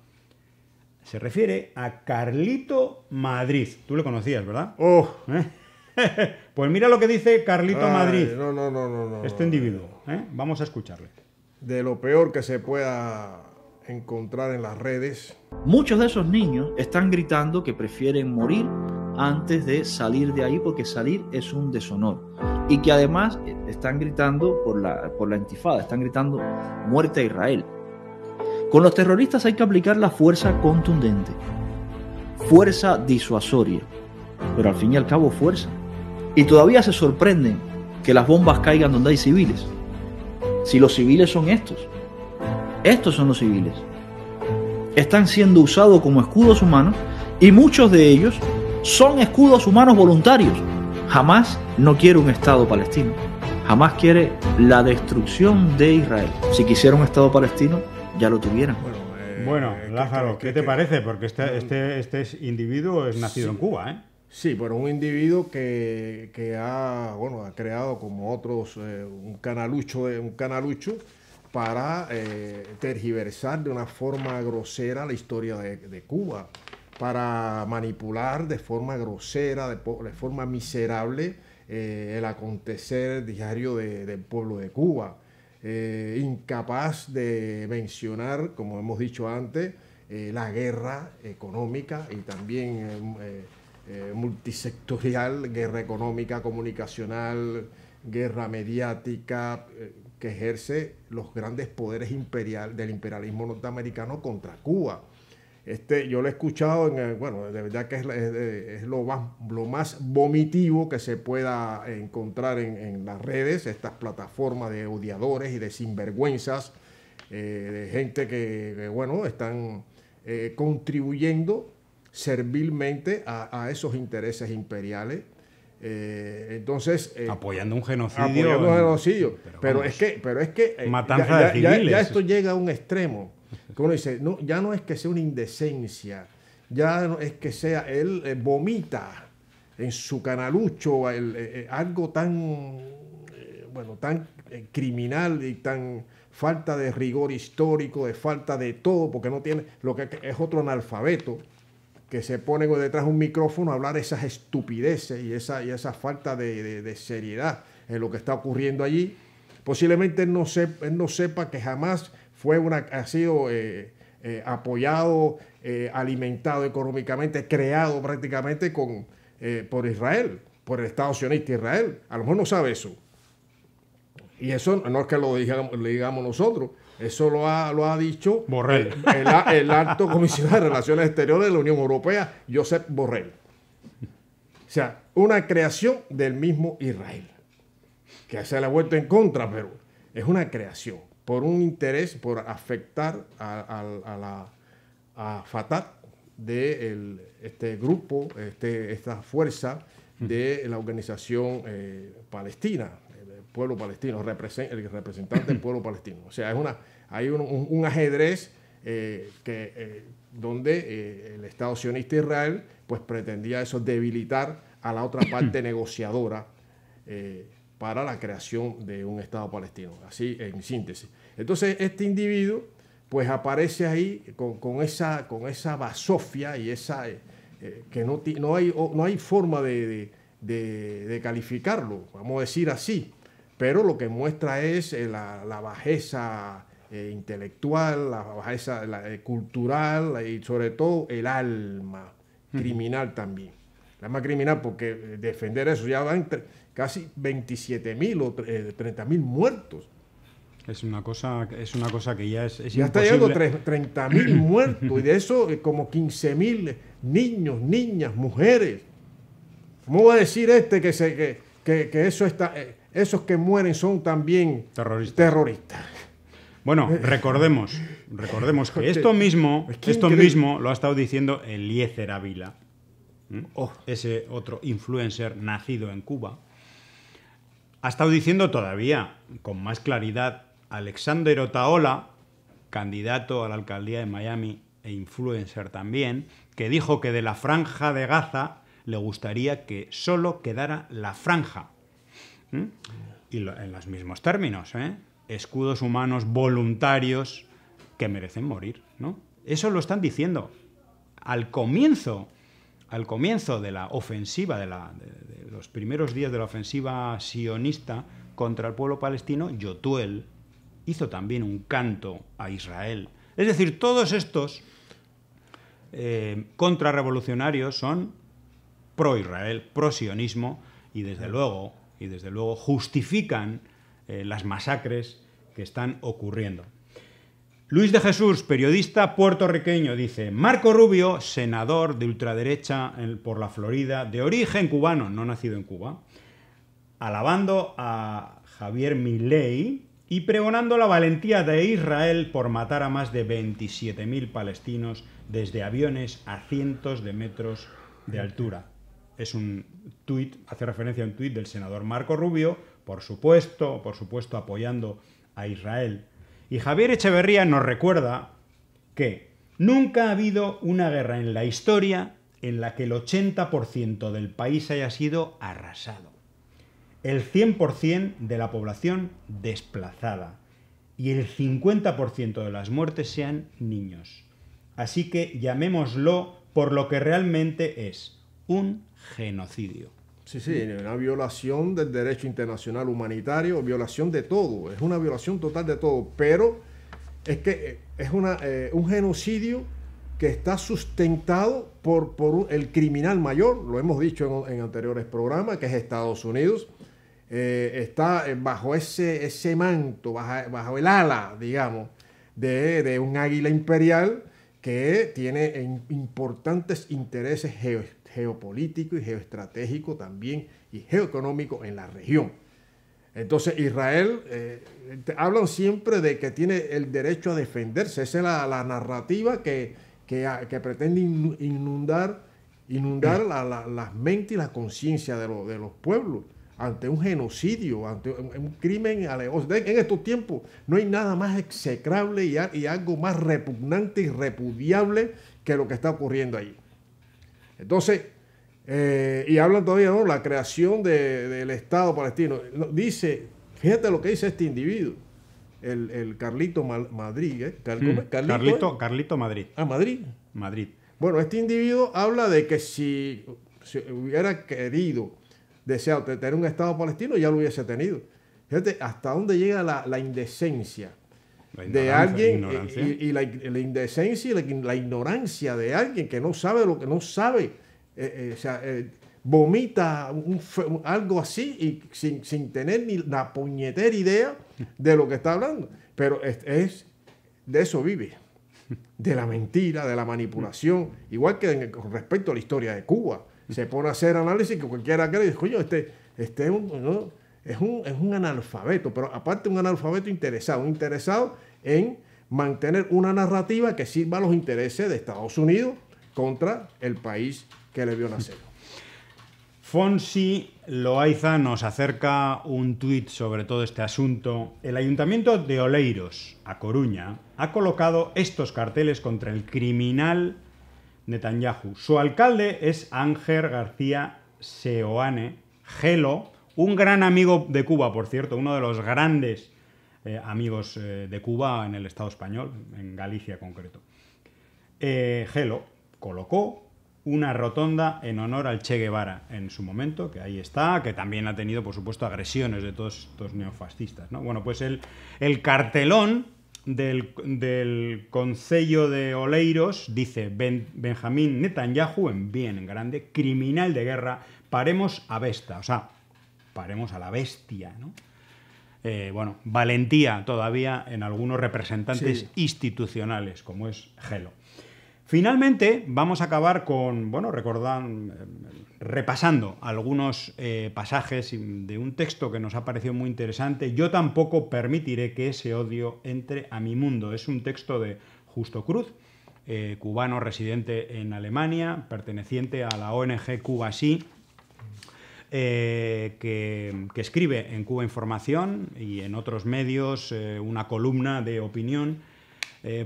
Se refiere a Carlito Madrid. Tú le conocías, ¿verdad? ¡Oh! ¿Eh? pues mira lo que dice Carlito Madrid. No, no, no, no, Este individuo. ¿eh? Vamos a escucharle. De lo peor que se pueda encontrar en las redes. Muchos de esos niños están gritando que prefieren morir antes de salir de ahí, porque salir es un deshonor. Y que además eh, están gritando por la, por la intifada, están gritando muerte a Israel. Con los terroristas hay que aplicar la fuerza contundente, fuerza disuasoria, pero al fin y al cabo fuerza. Y todavía se sorprenden que las bombas caigan donde hay civiles. Si los civiles son estos, estos son los civiles. Están siendo usados como escudos humanos y muchos de ellos son escudos humanos voluntarios. Jamás no quiere un Estado palestino. Jamás quiere la destrucción de Israel. Si quisiera un Estado palestino, ya lo tuvieran. Bueno, eh, Lázaro, ¿qué, te parece? Porque este, este, este individuo es nacido en Cuba, ¿eh? Sí, pero un individuo que, ha, bueno, ha creado como otros eh, un canalucho, un canalucho para tergiversar de una forma grosera la historia de Cuba para manipular de forma grosera, de, forma miserable eh, el acontecer diario del pueblo de Cuba. Eh, incapaz de mencionar, como hemos dicho antes, eh, la guerra económica y también multisectorial, guerra económica, comunicacional, guerra mediática que ejerce los grandes poderes imperial, del imperialismo norteamericano contra Cuba. Este, yo lo he escuchado, en, eh, bueno, de verdad que eh, es, lo, más, lo más vomitivo que se pueda encontrar en, las redes, estas plataformas de odiadores y de sinvergüenzas, eh, de gente que, bueno, están contribuyendo servilmente a, esos intereses imperiales. entonces apoyando un genocidio, apoyando un genocidio. pero, es que pero es que matanza de civiles. ya esto llega a un extremo como dice, no, ya no es que sea una indecencia, ya no es que sea, él eh, vomita en su canalucho eh, eh, algo tan, bueno, tan criminal y tan falta de rigor histórico, de falta de todo, porque no tiene, lo que es otro analfabeto que se pone detrás de un micrófono a hablar esas estupideces y esa, y esa falta de, seriedad en lo que está ocurriendo allí. Posiblemente no, él no sepa que jamás fue una, ha sido eh, eh, apoyado, eh, alimentado económicamente, creado prácticamente con, por Israel, por el Estado sionista Israel. A lo mejor no sabe eso. Y eso no es que lo digamos, nosotros, eso lo ha, dicho Borrell. El, el alto comisionado de Relaciones Exteriores de la Unión Europea, Josep Borrell. O sea, una creación del mismo Israel, que se le ha vuelto en contra, pero es una creación por un interés, por afectar a, la Fatah de este grupo, este, esta fuerza de la organización eh, palestina, el pueblo palestino, el representante del pueblo palestino. O sea, es una, hay un, ajedrez eh, que, eh, donde el Estado sionista Israel pues, pretendía eso, debilitar a la otra parte negociadora para la creación de un Estado palestino. Así, en síntesis. Entonces este individuo pues aparece ahí con, esa, con esa basofia y esa... Eh, eh, que no, hay, forma de, calificarlo, vamos a decir así, pero lo que muestra es eh, la, bajeza intelectual, la bajeza cultural y sobre todo el alma criminal también. El alma criminal porque defender eso ya va entre casi 27.000 o 30.000 muertos. Es una cosa, es una cosa que ya es, es ya está llegando 30.000 muertos y de eso eh, como 15.000 niños, niñas, mujeres. ¿Cómo va a decir este que, que, que, eso está, eh, esos que mueren son también terroristas? Bueno, eh, recordemos, recordemos que esto mismo, esto mismo lo ha estado diciendo Eliezer Ávila, oh. ese otro influencer nacido en Cuba. Ha estado diciendo todavía con más claridad Alexander Otaola, candidato a la alcaldía de Miami e influencer también, que dijo que de la franja de Gaza le gustaría que solo quedara la franja. ¿Mm? Y en los mismos términos, ¿eh? escudos humanos voluntarios que merecen morir, ¿no? Eso lo están diciendo. Al comienzo, al comienzo de la ofensiva, de, de los primeros días de la ofensiva sionista contra el pueblo palestino, Yotuel, hizo también un canto a Israel. Es decir, todos estos eh, contrarrevolucionarios son pro-Israel, pro-sionismo, y desde luego, y desde luego justifican eh, las masacres que están ocurriendo. Luis de Jesús, periodista puertorriqueño, dice, Marco Rubio, senador de ultraderecha por la Florida, de origen cubano, no nacido en Cuba, alabando a Javier Milei, y pregonando la valentía de Israel por matar a más de 27.000 palestinos desde aviones a cientos de metros de altura. Es un tuit, hace referencia a un tuit del senador Marco Rubio, por supuesto, por supuesto apoyando a Israel. Y Javier Echeverría nos recuerda que nunca ha habido una guerra en la historia en la que el 80% del país haya sido arrasado el 100% de la población desplazada y el 50% de las muertes sean niños. Así que llamémoslo por lo que realmente es, un genocidio. Sí, sí, una violación del derecho internacional humanitario, violación de todo, es una violación total de todo, pero es que eh, es eh, un genocidio que está sustentado por, el criminal mayor, lo hemos dicho en anteriores programas, que es Estados Unidos, eh, está bajo ese, manto, bajo, el ala, digamos, de, un águila imperial que tiene importantes intereses geopolíticos y geoestratégicos también y geoeconómicos en la región. Entonces Israel, eh, hablan siempre de que tiene el derecho a defenderse, esa es la, narrativa que, que, ah, pretende inundar, inundar la, la, las mentes y la conciencia de, de los pueblos ante un genocidio, ante un, crimen. En estos tiempos no hay nada más execrable y, algo más repugnante y repudiable que lo que está ocurriendo allí. Entonces, eh, y hablan todavía, ¿no? La creación del Estado palestino. Dice, fíjate lo que dice este individuo, el, Carlito Madrid, ¿eh? mm. Carlito, ¿eh? Carlito, Madrid. Ah, Madrid. Madrid. Bueno, este individuo habla de que si hubiera querido deseado tener un Estado palestino, ya lo hubiese tenido. Fíjate hasta dónde llega la, indecencia de alguien eh, y, la, indecencia y la, ignorancia de alguien que no sabe lo que no sabe. Eh, eh, o sea, vomita algo así y sin, tener ni la puñetera idea de lo que está hablando. Pero es, de eso vive de la mentira, de la manipulación, igual que con respecto a la historia de Cuba se pone a hacer análisis que cualquiera cree, coño, este, este es, un, es, un, analfabeto, pero aparte un analfabeto interesado, interesado en mantener una narrativa que sirva a los intereses de Estados Unidos contra el país que le vio nacer. Fonsi Loaiza nos acerca un tuit sobre todo este asunto. El ayuntamiento de Oleiros, a Coruña, ha colocado estos carteles contra el criminal Netanyahu. Su alcalde es Ángel García Seoane, Gelo, un gran amigo de Cuba, por cierto, uno de los grandes eh, amigos eh, de Cuba en el Estado español, en Galicia concreto. Eh, Gelo colocó una rotonda en honor al Che Guevara en su momento, que ahí está, que también ha tenido, por supuesto, agresiones de todos estos neofascistas. ¿no? Bueno, pues el cartelón del, del Consejo de Oleiros dice Benjamín Netanyahu en bien, en grande, criminal de guerra, paremos a Besta, o sea, paremos a la bestia, ¿no? Eh, bueno, valentía todavía en algunos representantes institucionales, como es Gelo. Finalmente, vamos a acabar con, bueno, recordad, repasando algunos eh, pasajes de un texto que nos ha parecido muy interesante. Yo tampoco permitiré que ese odio entre a mi mundo. Es un texto de Justo Cruz, eh, cubano residente en Alemania, perteneciente a la ONG Cuba eh, que, escribe en Cuba Información y en otros medios una columna de opinión,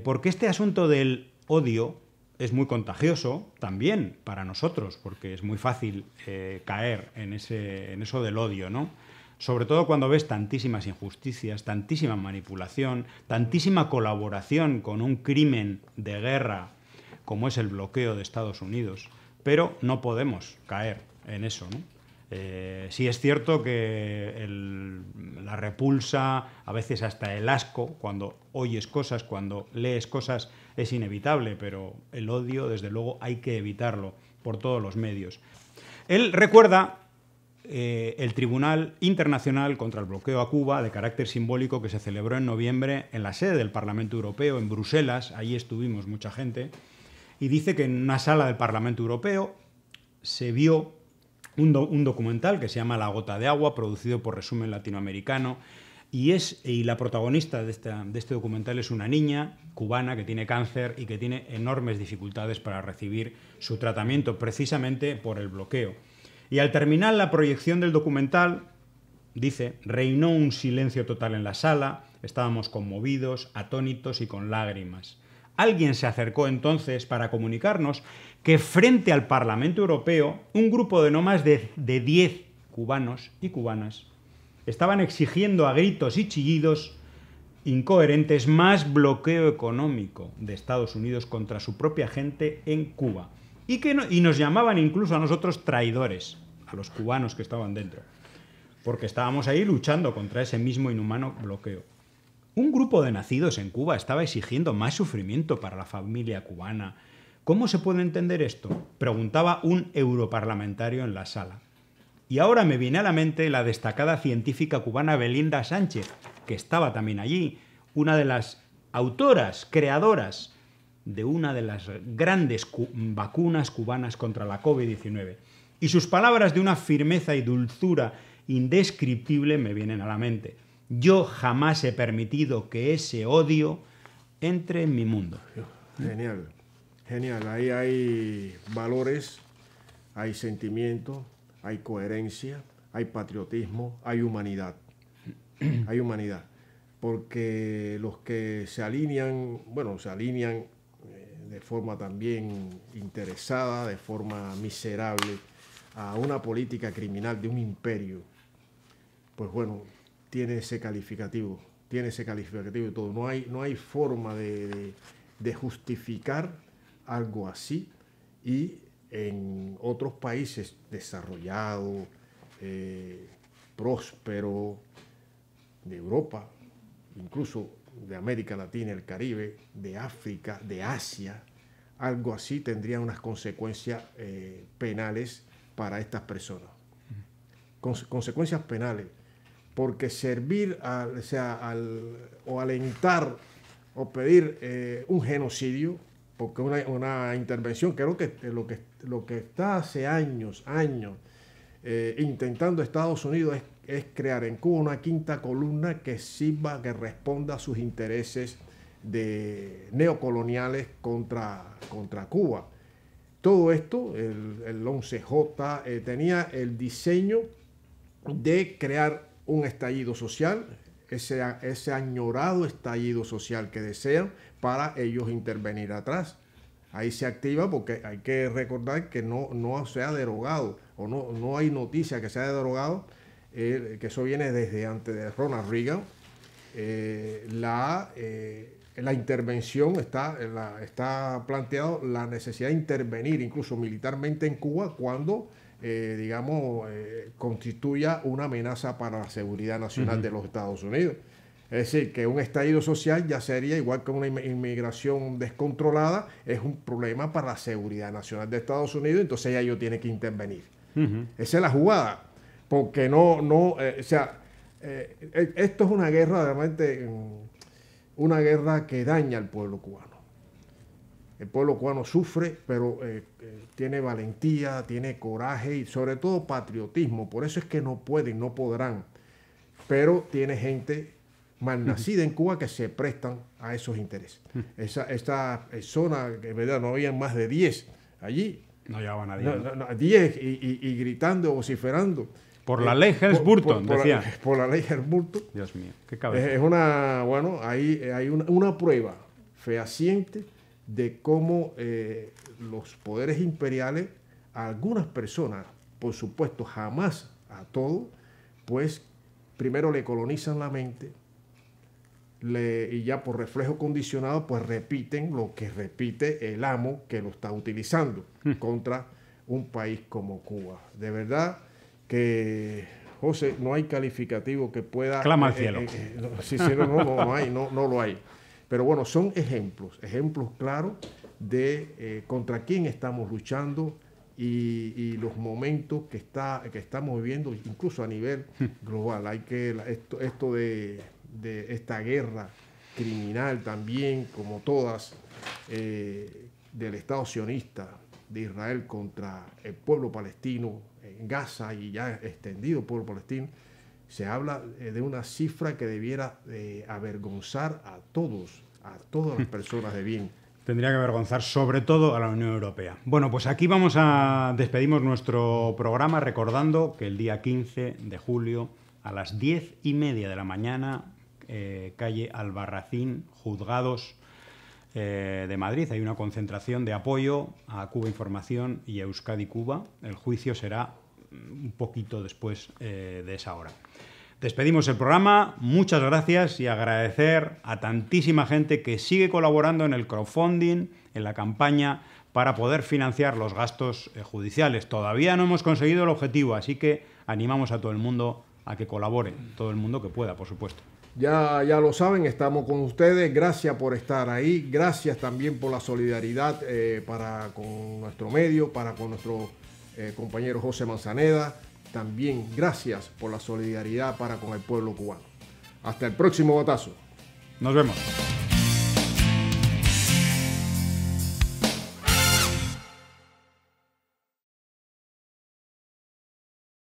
porque este asunto del odio es muy contagioso también para nosotros, porque es muy fácil eh, caer en, ese, en eso del odio, ¿no? Sobre todo cuando ves tantísimas injusticias, tantísima manipulación, tantísima colaboración con un crimen de guerra como es el bloqueo de Estados Unidos. Pero no podemos caer en eso, ¿no? Eh, sí es cierto que el la repulsa, a veces hasta el asco, cuando oyes cosas, cuando lees cosas, es inevitable, pero el odio, desde luego, hay que evitarlo por todos los medios. Él recuerda eh, el Tribunal Internacional contra el Bloqueo a Cuba, de carácter simbólico, que se celebró en noviembre en la sede del Parlamento Europeo, en Bruselas, Ahí estuvimos mucha gente, y dice que en una sala del Parlamento Europeo se vio un, documental que se llama La gota de agua, producido por Resumen Latinoamericano. Y, es, y la protagonista de, de este documental es una niña cubana que tiene cáncer y que tiene enormes dificultades para recibir su tratamiento, precisamente por el bloqueo. Y al terminar la proyección del documental, dice, reinó un silencio total en la sala, estábamos conmovidos, atónitos y con lágrimas. Alguien se acercó entonces para comunicarnos que frente al Parlamento Europeo, un grupo de no más de, 10 cubanos y cubanas estaban exigiendo a gritos y chillidos incoherentes más bloqueo económico de Estados Unidos contra su propia gente en Cuba. Y, que y nos llamaban incluso a nosotros traidores, a los cubanos que estaban dentro, porque estábamos ahí luchando contra ese mismo inhumano bloqueo. Un grupo de nacidos en Cuba estaba exigiendo más sufrimiento para la familia cubana, ¿Cómo se puede entender esto? preguntaba un europarlamentario en la sala. Y ahora me viene a la mente la destacada científica cubana Belinda Sánchez, que estaba también allí, una de las autoras, creadoras de una de las grandes vacunas cubanas contra la COVID-19. Y sus palabras de una firmeza y dulzura indescriptible me vienen a la mente. Yo jamás he permitido que ese odio entre en mi mundo. Genial. Genial, ahí hay valores, hay sentimiento, hay coherencia, hay patriotismo, hay humanidad. hay humanidad. Porque los que se alinean, bueno, se alinean eh, de forma también interesada, de forma miserable, a una política criminal de un imperio, pues bueno, tiene ese calificativo, tiene ese calificativo y todo. No hay, no hay forma de justificar algo así y en otros países desarrollados, eh, prósperos, de Europa, incluso de América Latina, el Caribe, de África, de Asia, algo así tendría unas consecuencias eh, penales para estas personas. consecuencias penales, porque servir, o o alentar o pedir eh, un genocidio porque una, intervención, creo que lo que, lo que está hace años, años, eh, intentando Estados Unidos es, crear en Cuba una quinta columna que sirva, que responda a sus intereses de neocoloniales contra, contra Cuba. Todo esto, el, 11J, eh, tenía el diseño de crear un estallido social, ese, ese añorado estallido social que desean para ellos intervenir atrás. Ahí se activa porque hay que recordar que no, no se ha derogado o no, no hay noticia que se haya derogado, eh, que eso viene desde antes de Ronald Reagan. Eh, la, eh, la intervención está, la, está planteado la necesidad de intervenir incluso militarmente en Cuba cuando eh, digamos, eh, constituya una amenaza para la seguridad nacional de los Estados Unidos. Es decir, que un estallido social ya sería, igual que una inmigración descontrolada, es un problema para la seguridad nacional de Estados Unidos, entonces ya tiene que intervenir. Esa es la jugada, porque no, no, eh, o sea, e-, esto es una guerra realmente, mm, una guerra que daña al pueblo cubano el pueblo cubano sufre, pero eh, eh, tiene valentía, tiene coraje y sobre todo patriotismo. Por eso es que no pueden, no podrán. Pero tiene gente malnacida en Cuba que se prestan a esos intereses. Esa, esta zona, en verdad no habían más de 10 allí. No llevaban a 10. 10 y, y, gritando, vociferando. Por eh, la ley Herzburton. por la ley Herzburton. Dios mío, qué cabeza. Es, una, bueno, ahí hay, una prueba fehaciente de cómo eh, los poderes imperiales, a algunas personas, por supuesto, jamás a todos, pues primero le colonizan la mente y ya por reflejo condicionado, pues repiten lo que repite el amo que lo está utilizando hmm. contra un país como Cuba. De verdad que José, no hay calificativo que pueda. Clama al eh, cielo. Eh, no, sí, sí, no, no, no, hay, no, no lo hay. Pero bueno, son ejemplos, ejemplos claros de eh, contra quién estamos luchando y, los momentos que, está, que estamos viviendo, incluso a nivel global. Hay que, esto, de, esta guerra criminal también, como todas, eh, del Estado sionista de Israel contra el pueblo palestino en Gaza y ya extendido pueblo palestino se habla eh, de una cifra que debiera eh, avergonzar a todos, a todas las personas de bien. Tendría que avergonzar sobre todo a la Unión Europea. Bueno, pues aquí vamos a despedimos nuestro programa recordando que el día 15 de julio a las 10 y media de la mañana, eh, calle Albarracín, juzgados de Madrid, hay una concentración de apoyo a Cuba Información y Euskadi Cuba. El juicio será un poquito después eh, de esa hora. Despedimos el programa, muchas gracias y agradecer a tantísima gente que sigue colaborando en el crowdfunding, en la campaña para poder financiar los gastos eh, judiciales. Todavía no hemos conseguido el objetivo, así que animamos a todo el mundo a que colabore, todo el mundo que pueda, por supuesto. Ya, ya lo saben, estamos con ustedes. Gracias por estar ahí. Gracias también por la solidaridad eh, para con nuestro medio, para con nuestro eh, compañero José Manzaneda. También gracias por la solidaridad para con el pueblo cubano. Hasta el próximo botazo. Nos vemos.